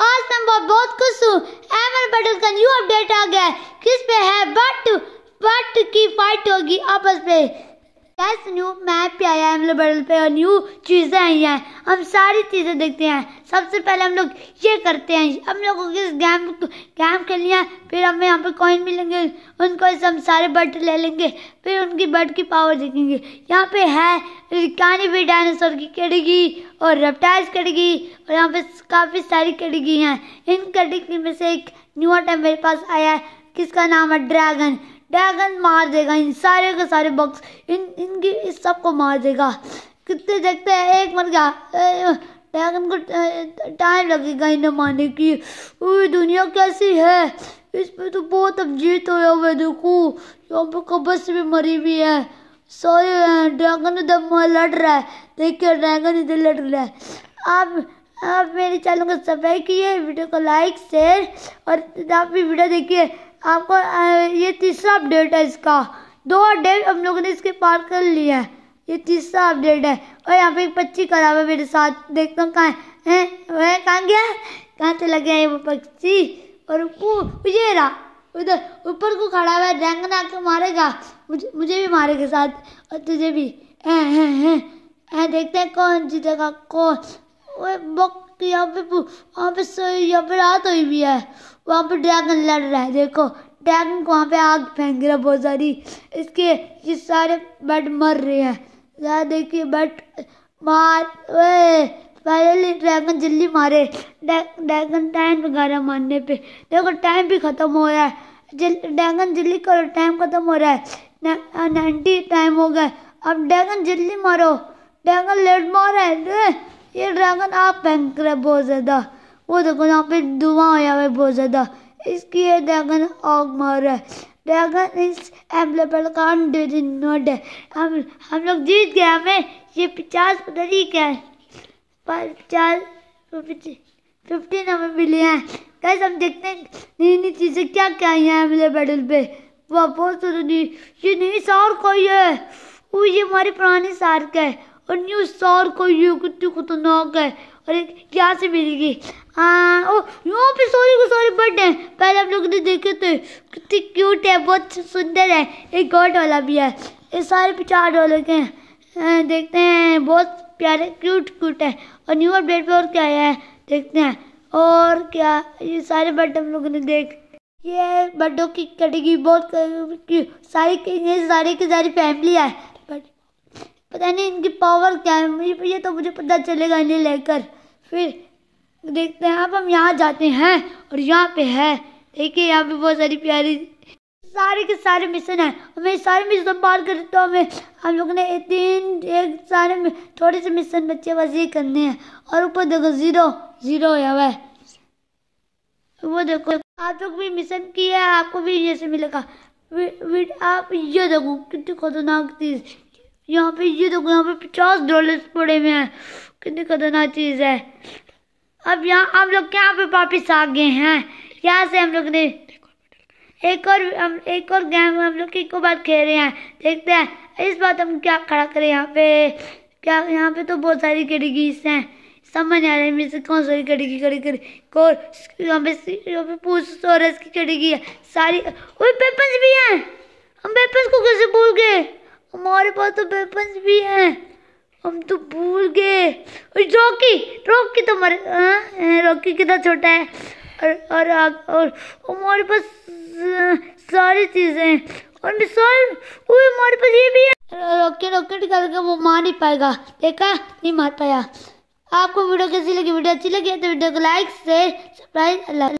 आज मैं बहुत बहुत खुश हूँ एमएल पटेल का न्यू अपडेट आ गया किस पे है बट बट की फाइट होगी आपस में गैस न्यू मैप आया है हम लोग बर्डल पे और न्यू चीज़ें आई हैं हम सारी चीज़ें देखते हैं सबसे पहले हम लोग ये करते हैं हम लोगों को इस गेम गेम खेलनी है फिर हमें यहाँ पे कॉइन मिलेंगे उनको से हम सारे बर्ड ले लेंगे फिर उनकी बर्ड की पावर देखेंगे यहाँ पे है कहानी भी डायनासोर की कड़गी और रेप्टाइल्स कड़गी और यहाँ पे काफ़ी सारी कड़गी हैं इन कड़गी में से एक न्यू आइटम मेरे पास आया है किसका नाम है ड्रैगन ड्रैगन मार देगा इन सारे के सारे बक्स इन इनकी इस सबको मार देगा कितने देखते हैं एक मर गया ड्रैगन को टाइम लगेगा इन्हें मारने की दुनिया कैसी है इसमें तो बहुत अब जीत होया हुआ देखो यहाँ पर कबस भी मरी हुई है सॉरी ड्रैगन उधर लड़ रहा है देखिए ड्रैगन इधर लड़ रहा है आप आप मेरे चैनल को सब्सक्राइब किए वीडियो को लाइक शेयर और आप भी वीडियो देखिए आपको ये तीसरा अपडेट है इसका दो अपडेट हम लोगों ने इसके पार कर लिया है ये तीसरा अपडेट है और यहाँ पे एक पक्षी खराब है मेरे साथ देखता हूँ कहाँ है वह कहाँ गया कहाँ चला गया है वो पक्षी और मुझे रहा उधर ऊपर को खड़ा हुआ है ड्रैगन आके मारेगा मुझे मुझे भी मारेगा साथ और तुझे भी हैं हैं हैं देखते हैं कौन जीतेगा कौन वक्त यहाँ पे वहाँ पे यहाँ पे रात हुई भी है वहाँ पे ड्रैगन लड़ रहा है देखो ड्रैगन को वहाँ पे आग फेंक रहा है बहुत सारी इसके ये सारे बट मर रहे हैं यार देखिए बट मार पहले ड्रैगन जल्दी मारे ड्रैगन टाइम लगा रहा मारने पे देखो टाइम भी ख़त्म हो रहा है ड्रैगन जल्दी करो टाइम ख़त्म हो रहा है नाइन्टी टाइम हो गया अब ड्रैगन जल्दी मारो ड्रैगन लेट मार है ये ड्रैगन आप फेंक रहे बहुत ज़्यादा वो देखो तो यहाँ पे धुआं होया हुआ है बहुत ज़्यादा इसकी ये ड्रैगन आग मार रहा है ड्रैगन इस एम्बलेबल कान नोट है हम हम लोग जीत गए हमें ये पचास पता नहीं क्या है पचास फिफ्टीन हमें मिले हैं कैसे हम देखते हैं नई नई चीज़ें क्या क्या आई हैं एम्बले बैडल पे वाह बहुत ये नई सार्क आई है वो ये हमारे पुराने सार्क है और न्यू सौर को ये कितनी खतरनाक है और एक क्या से मिलेगी यहाँ पे सॉरी को सॉरी बर्ड है पहले आप लोग ने देखे थे कितनी क्यूट है बहुत सुंदर है एक गॉड वाला भी है ये सारे पे चार डॉलर के हैं देखते हैं बहुत प्यारे क्यूट क्यूट है और न्यू अपडेट पे और क्या है देखते हैं और क्या ये सारे बर्ड हम लोगों ने देख ये बर्डों की कटेगी बहुत सारी के सारे की सारी फैमिली है पता नहीं इनकी पावर क्या है मुझे ये तो मुझे पता चलेगा इन्हें लेकर फिर देखते हैं अब हम यहाँ जाते हैं और यहाँ पे है देखिए यहाँ पे बहुत सारी प्यारी सारे के सारे मिशन हैं हमें सारे मिशन पार कर तो हमें हम लोग ने तीन एक सारे थोड़े से मिशन बच्चे बस ये करने हैं और ऊपर देखो ज़ीरो ज़ीरो है वो देखो आप लोग भी मिशन किया है आपको भी ये से मिलेगा वी, वी, आप ये देखो कितनी खतरनाक चीज़ यहाँ पे ये देखो यहाँ पे पचास डॉलर्स पड़े हुए हैं कितनी खतरनाक चीज़ है अब यहाँ हम लोग यहाँ पे वापिस आ गए हैं यहाँ से हम लोग ने एक और हम एक और गेम हम लोग एक और बार खेल रहे हैं देखते हैं इस बात हम क्या खड़ा करें यहाँ पे क्या यहाँ पे तो बहुत सारी कैटेगरीज हैं समझ आ रहा है मेरे से कौन सारी कैटेगरी करी कौन यहाँ पे यहाँ पे पूछ सोरेस की कैटेगरी है सारी और पेपर्स भी हैं हम पेपर्स को कैसे भूल गए हमारे पास तो वेपन्स भी हैं हम तो भूल गए रॉकी रॉकी तो मर रॉकी हाँ, हाँ, कितना छोटा है और और और हमारे पास हाँ, सारी चीज़ें हैं और मिसाइल वो हमारे पास ये भी है रॉकेट रॉकेट करके वो मार नहीं पाएगा देखा नहीं मार पाया आपको वीडियो कैसी लगी वीडियो अच्छी लगी तो वीडियो को लाइक शेयर सब्सक्राइब